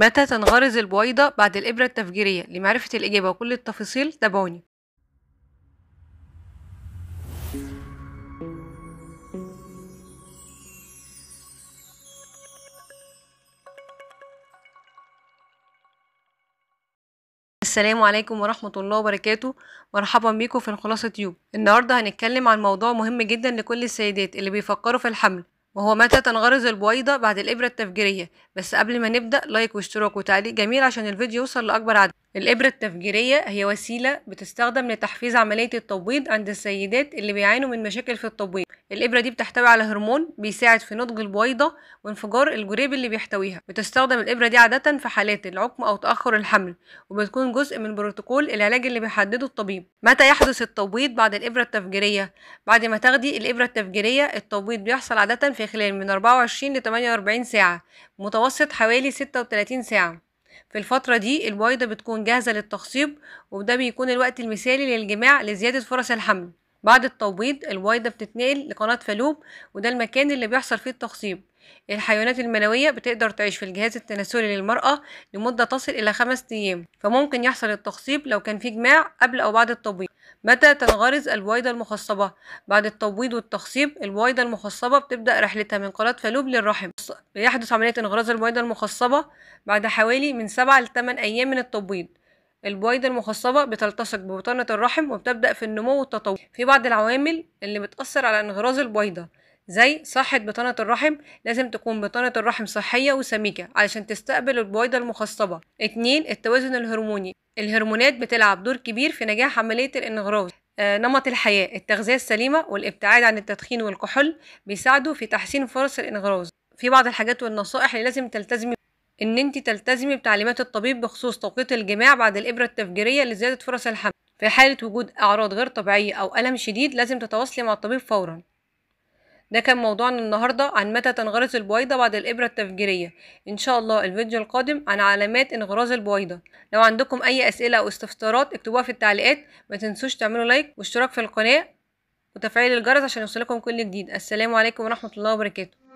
متى تنغرز البويضة بعد الإبرة التفجيرية لمعرفة الإجابة وكل التفاصيل تابعوني السلام عليكم ورحمة الله وبركاته مرحبا بكم في الخلاصة يوم النهاردة هنتكلم عن موضوع مهم جدا لكل السيدات اللي بيفكروا في الحمل وهو متى تنغرز البويضة بعد الإبرة التفجيرية بس قبل ما نبدأ لايك واشتراك وتعليق جميل عشان الفيديو يوصل لأكبر عدد الإبرة التفجيرية هي وسيلة بتستخدم لتحفيز عملية التبويض عند السيدات اللي بيعانوا من مشاكل في التبويض الإبرة دي بتحتوي على هرمون بيساعد في نضج البويضة وانفجار الجريب اللي بيحتويها بتستخدم الإبرة دي عادة في حالات العقم أو تأخر الحمل وبتكون جزء من بروتوكول العلاج اللي بيحدده الطبيب متى يحدث التبويض بعد الإبرة التفجيرية بعد ما تاخدي الإبرة التفجيرية التبويض بيحصل عادة في خلال من 24 ل 48 ساعة متوسط حوالي 36 ساعة في الفترة دي البويضة بتكون جاهزة للتخصيب وده بيكون الوقت المثالي للجماع لزيادة فرص الحمل بعد التوبيض البويضة بتتنقل لقناة فالوب وده المكان اللي بيحصل فيه التخصيب الحيوانات المنوية بتقدر تعيش في الجهاز التناسلي للمرأة لمدة تصل إلى خمس أيام فممكن يحصل التخصيب لو كان في جماع قبل أو بعد التبويض متى تنغرز البويضة المخصبة؟ بعد التبويض والتخصيب البويضة المخصبة بتبدأ رحلتها من قناة فالوب للرحم بيحدث عملية انغراز البويضة المخصبة بعد حوالي من سبعة لثمان أيام من التبويض البويضة المخصبة بتلتصق ببطانة الرحم وبتبدأ في النمو والتطور في بعض العوامل اللي بتأثر على انغراز البويضة زي صحة بطانة الرحم لازم تكون بطانة الرحم صحية وسميكة علشان تستقبل البويضة المخصبة اتنين التوازن الهرموني الهرمونات بتلعب دور كبير في نجاح عملية الانغراض آه، نمط الحياة التغذية السليمة والابتعاد عن التدخين والكحول بيساعدوا في تحسين فرص الانغراض في بعض الحاجات والنصائح اللي لازم تلتزمي ان انت تلتزمي بتعليمات الطبيب بخصوص توقيت الجماع بعد الابره التفجيريه لزياده فرص الحمل في حاله وجود اعراض غير طبيعيه او الم شديد لازم تتواصلي مع الطبيب فورا ده كان موضوعنا النهاردة عن متى تنغرس البويضة بعد الإبرة التفجيرية إن شاء الله الفيديو القادم عن علامات انغراز البويضة لو عندكم أي أسئلة أو استفسارات اكتبوها في التعليقات ما تنسوش تعملوا لايك واشتراك في القناة وتفعيل الجرس عشان يوصلكم كل جديد السلام عليكم ورحمة الله وبركاته